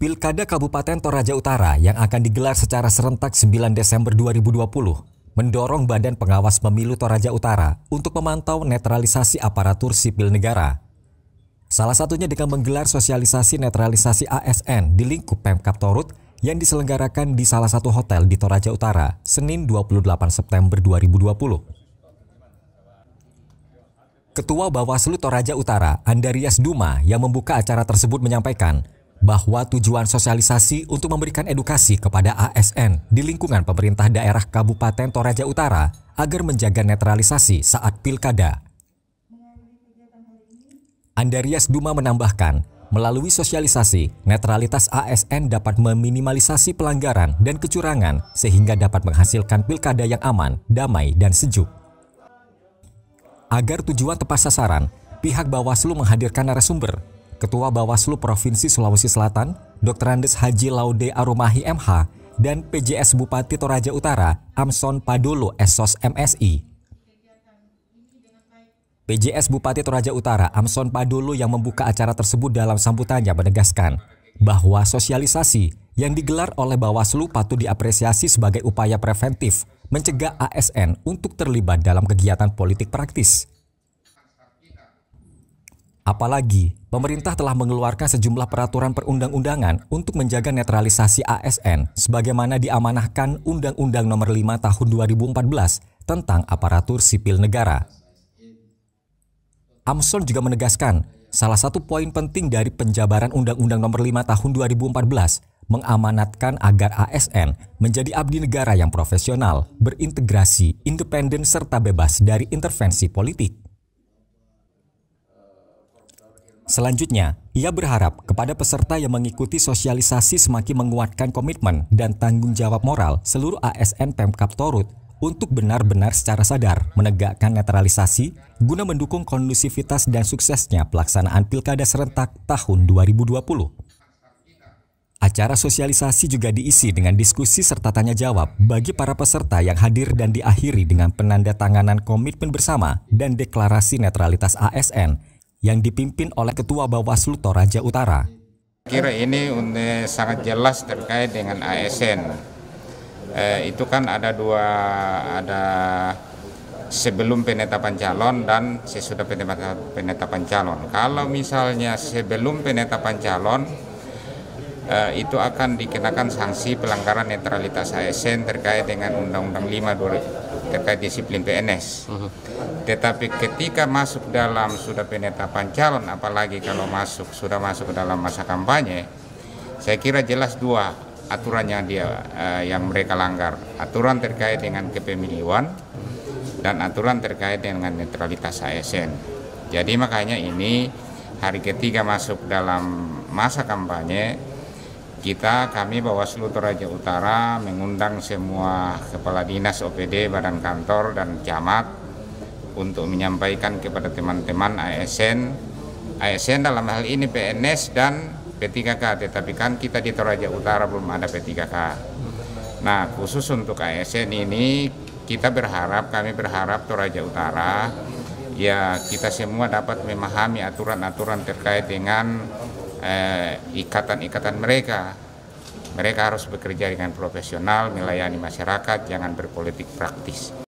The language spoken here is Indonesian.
Pilkada Kabupaten Toraja Utara yang akan digelar secara serentak 9 Desember 2020 mendorong Badan Pengawas Pemilu Toraja Utara untuk memantau netralisasi aparatur sipil negara. Salah satunya dengan menggelar sosialisasi netralisasi ASN di lingkup Pemkap Torut yang diselenggarakan di salah satu hotel di Toraja Utara, Senin 28 September 2020. Ketua Bawaslu Toraja Utara, Andarias Duma, yang membuka acara tersebut menyampaikan bahwa tujuan sosialisasi untuk memberikan edukasi kepada ASN di lingkungan pemerintah daerah Kabupaten Toraja Utara agar menjaga netralisasi saat pilkada. Andarias Duma menambahkan, melalui sosialisasi, netralitas ASN dapat meminimalisasi pelanggaran dan kecurangan sehingga dapat menghasilkan pilkada yang aman, damai, dan sejuk. Agar tujuan tepat sasaran, pihak Bawaslu menghadirkan narasumber, Ketua Bawaslu Provinsi Sulawesi Selatan, Dr. Andes Haji Laude Arumahi MH, dan PJS Bupati Toraja Utara, Amson Padulu Esos MSI. PJS Bupati Toraja Utara, Amson Padulu yang membuka acara tersebut dalam sambutannya menegaskan bahwa sosialisasi yang digelar oleh Bawaslu patut diapresiasi sebagai upaya preventif mencegah ASN untuk terlibat dalam kegiatan politik praktis. Apalagi, pemerintah telah mengeluarkan sejumlah peraturan perundang-undangan untuk menjaga netralisasi ASN sebagaimana diamanahkan Undang-Undang Nomor 5 Tahun 2014 tentang aparatur sipil negara. Amson juga menegaskan, salah satu poin penting dari penjabaran Undang-Undang Nomor 5 Tahun 2014 mengamanatkan agar ASN menjadi abdi negara yang profesional, berintegrasi, independen, serta bebas dari intervensi politik. Selanjutnya, ia berharap kepada peserta yang mengikuti sosialisasi semakin menguatkan komitmen dan tanggung jawab moral seluruh ASN Pemkap Torut untuk benar-benar secara sadar menegakkan netralisasi guna mendukung kondusivitas dan suksesnya pelaksanaan Pilkada Serentak tahun 2020. Acara sosialisasi juga diisi dengan diskusi serta tanya jawab bagi para peserta yang hadir dan diakhiri dengan penanda tanganan komitmen bersama dan deklarasi netralitas ASN yang dipimpin oleh Ketua Bawaslu Toraja Utara. Kira ini sangat jelas terkait dengan ASN. Eh, itu kan ada dua, ada sebelum penetapan calon dan sesudah penetapan calon. Kalau misalnya sebelum penetapan calon, eh, itu akan dikenakan sanksi pelanggaran netralitas ASN terkait dengan Undang-Undang 5 terkait disiplin PNS. Mhm. Tetapi ketika masuk dalam sudah penetapan calon, apalagi kalau masuk sudah masuk ke dalam masa kampanye, saya kira jelas dua aturannya dia eh, yang mereka langgar, aturan terkait dengan kepemiluan dan aturan terkait dengan netralitas ASN. Jadi makanya ini hari ketiga masuk dalam masa kampanye kita kami Bawaslu Toraja Utara mengundang semua kepala dinas OPD, badan kantor dan camat untuk menyampaikan kepada teman-teman ASN ASN dalam hal ini PNS dan P3K tetapi kan kita di Toraja Utara belum ada P3K. Nah, khusus untuk ASN ini kita berharap kami berharap Toraja Utara ya kita semua dapat memahami aturan-aturan terkait dengan Eh, ikatan-ikatan eh, mereka. Mereka harus bekerja dengan profesional, melayani masyarakat, jangan berpolitik praktis.